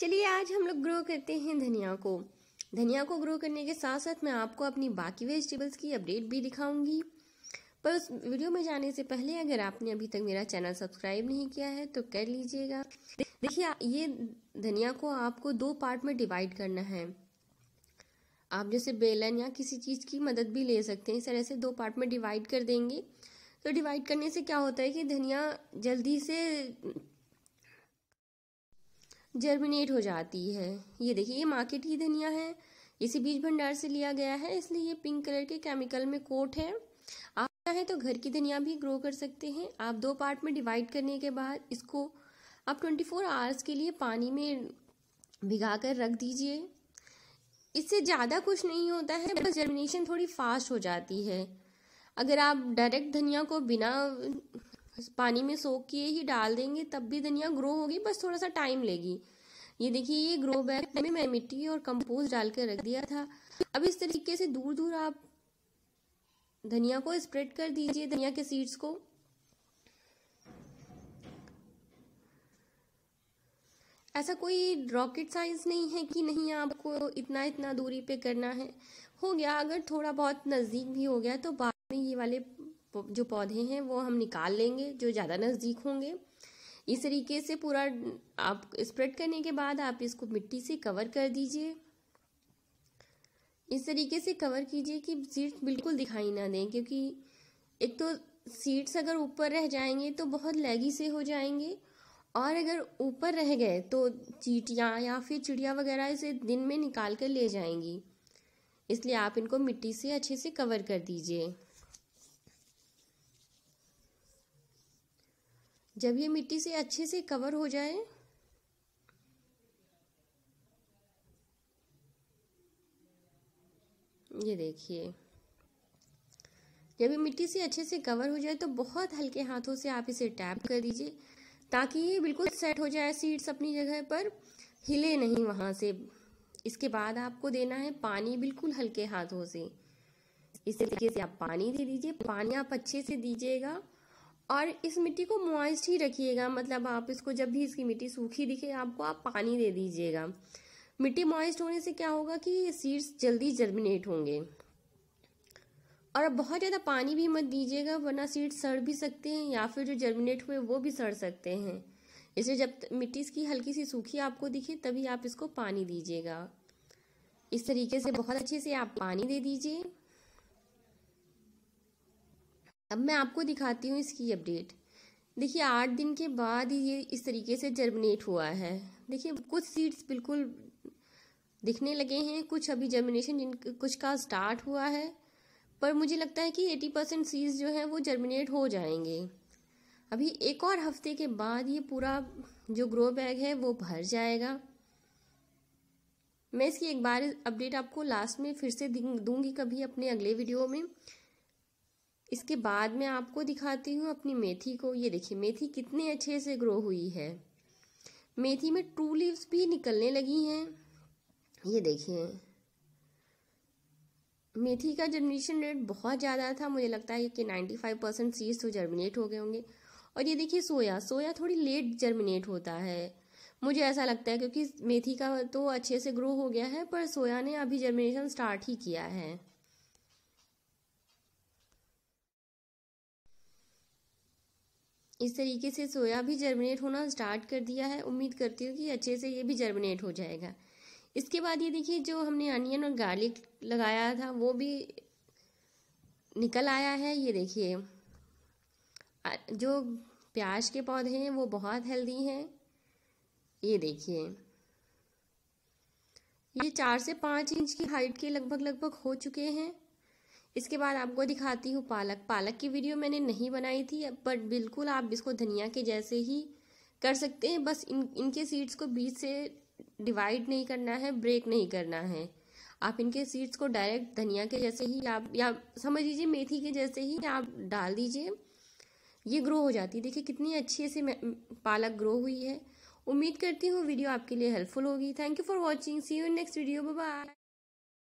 चलिए आज हम लोग ग्रो करते हैं धनिया को धनिया को ग्रो करने के साथ साथ मैं आपको अपनी बाकी वेजिटेबल्स की अपडेट भी दिखाऊंगी पर उस वीडियो में जाने से पहले अगर आपने अभी तक मेरा चैनल सब्सक्राइब नहीं किया है तो कर लीजिएगा देखिए ये धनिया को आपको दो पार्ट में डिवाइड करना है आप जैसे बेलन या किसी चीज़ की मदद भी ले सकते हैं इस तरह से दो पार्ट में डिवाइड कर देंगे तो डिवाइड करने से क्या होता है कि धनिया जल्दी से जर्मिनेट हो जाती है ये देखिए ये मार्केट की धनिया है इसे बीज भंडार से लिया गया है इसलिए ये पिंक कलर के केमिकल में कोट है आप चाहें तो घर की धनिया भी ग्रो कर सकते हैं आप दो पार्ट में डिवाइड करने के बाद इसको आप 24 फोर आवर्स के लिए पानी में भिगा कर रख दीजिए इससे ज़्यादा कुछ नहीं होता है बस जर्मिनेशन थोड़ी फास्ट हो जाती है अगर आप डायरेक्ट धनिया को बिना बस पानी में सोख किए ही डाल देंगे तब भी धनिया ग्रो होगी बस थोड़ा सा टाइम लेगी ये देखिए ये ग्रो बैग में मैं मिट्टी और कंपोस्ट डाल के रख दिया था अब इस तरीके से दूर दूर आप धनिया को स्प्रेड कर दीजिए धनिया के सीड्स को ऐसा कोई रॉकेट साइंस नहीं है कि नहीं आपको इतना इतना दूरी पे करना है हो गया अगर थोड़ा बहुत नज़दीक भी हो गया तो बाद में ये वाले जो पौधे हैं वो हम निकाल लेंगे जो ज़्यादा नज़दीक होंगे इस तरीके से पूरा आप स्प्रेड करने के बाद आप इसको मिट्टी से कवर कर दीजिए इस तरीके से कवर कीजिए कि सीड्स बिल्कुल दिखाई ना दें क्योंकि एक तो सीड्स अगर ऊपर रह जाएंगे तो बहुत लैगी से हो जाएंगे और अगर ऊपर रह गए तो चीटियाँ या फिर चिड़िया वगैरह इसे दिन में निकाल कर ले जाएंगी इसलिए आप इनको मिट्टी से अच्छे से कवर कर दीजिए जब ये मिट्टी से अच्छे से कवर हो जाए ये देखिए जब ये मिट्टी से अच्छे से कवर हो जाए तो बहुत हल्के हाथों से आप इसे टैप कर दीजिए ताकि ये बिल्कुल सेट हो जाए सीड्स अपनी जगह पर हिले नहीं वहाँ से इसके बाद आपको देना है पानी बिल्कुल हल्के हाथों से इस तरीके से आप पानी दे दीजिए पानी आप अच्छे से दीजिएगा और इस मिट्टी को मॉइस्ट ही रखिएगा मतलब आप इसको जब भी इसकी मिट्टी सूखी दिखे आपको आप पानी दे दीजिएगा मिट्टी मॉइस्ट होने से क्या होगा कि सीड्स जल्दी जर्मिनेट होंगे और बहुत ज़्यादा पानी भी मत दीजिएगा वरना सीड्स सड़ भी सकते हैं या फिर जो जर्मिनेट हुए वो भी सड़ सकते हैं इसलिए जब मिट्टी इसकी हल्की सी सूखी आपको दिखे तभी आप इसको पानी दीजिएगा इस तरीके से बहुत अच्छे से आप पानी दे दीजिए अब मैं आपको दिखाती हूँ इसकी अपडेट देखिए आठ दिन के बाद ये इस तरीके से जर्मिनेट हुआ है देखिए कुछ सीड्स बिल्कुल दिखने लगे हैं कुछ अभी जर्मिनेशन जिन कुछ का स्टार्ट हुआ है पर मुझे लगता है कि एटी परसेंट सीड्स जो हैं वो जर्मिनेट हो जाएंगे अभी एक और हफ्ते के बाद ये पूरा जो ग्रो बैग है वो भर जाएगा मैं इसकी एक बार अपडेट आपको लास्ट में फिर से दूंगी कभी अपने अगले वीडियो में इसके बाद मैं आपको दिखाती हूँ अपनी मेथी को ये देखिए मेथी कितने अच्छे से ग्रो हुई है मेथी में टू लीव्स भी निकलने लगी हैं ये देखिए मेथी का जर्मिनेशन रेट बहुत ज़्यादा था मुझे लगता है कि 95 परसेंट सीड्स तो जर्मिनेट हो गए होंगे और ये देखिए सोया सोया थोड़ी लेट जर्मिनेट होता है मुझे ऐसा लगता है क्योंकि मेथी का तो अच्छे से ग्रो हो गया है पर सोया ने अभी जर्मिनेशन स्टार्ट ही किया है इस तरीके से सोया भी जर्मिनेट होना स्टार्ट कर दिया है उम्मीद करती हूँ कि अच्छे से ये भी जर्मिनेट हो जाएगा इसके बाद ये देखिए जो हमने अनियन और गार्लिक लगाया था वो भी निकल आया है ये देखिए जो प्याज के पौधे हैं वो बहुत हेल्दी हैं ये देखिए ये चार से पाँच इंच की हाइट के लगभग लगभग हो चुके हैं इसके बाद आपको दिखाती हूँ पालक पालक की वीडियो मैंने नहीं बनाई थी बट बिल्कुल आप इसको धनिया के जैसे ही कर सकते हैं बस इन इनके सीड्स को बीच से डिवाइड नहीं करना है ब्रेक नहीं करना है आप इनके सीड्स को डायरेक्ट धनिया के जैसे ही आप या समझ लीजिए मेथी के जैसे ही आप डाल दीजिए ये ग्रो हो जाती है देखिए कितनी अच्छी से पालक ग्रो हुई है उम्मीद करती हूँ वीडियो आपके लिए हेल्पफुल होगी thank you for watching see you next video bye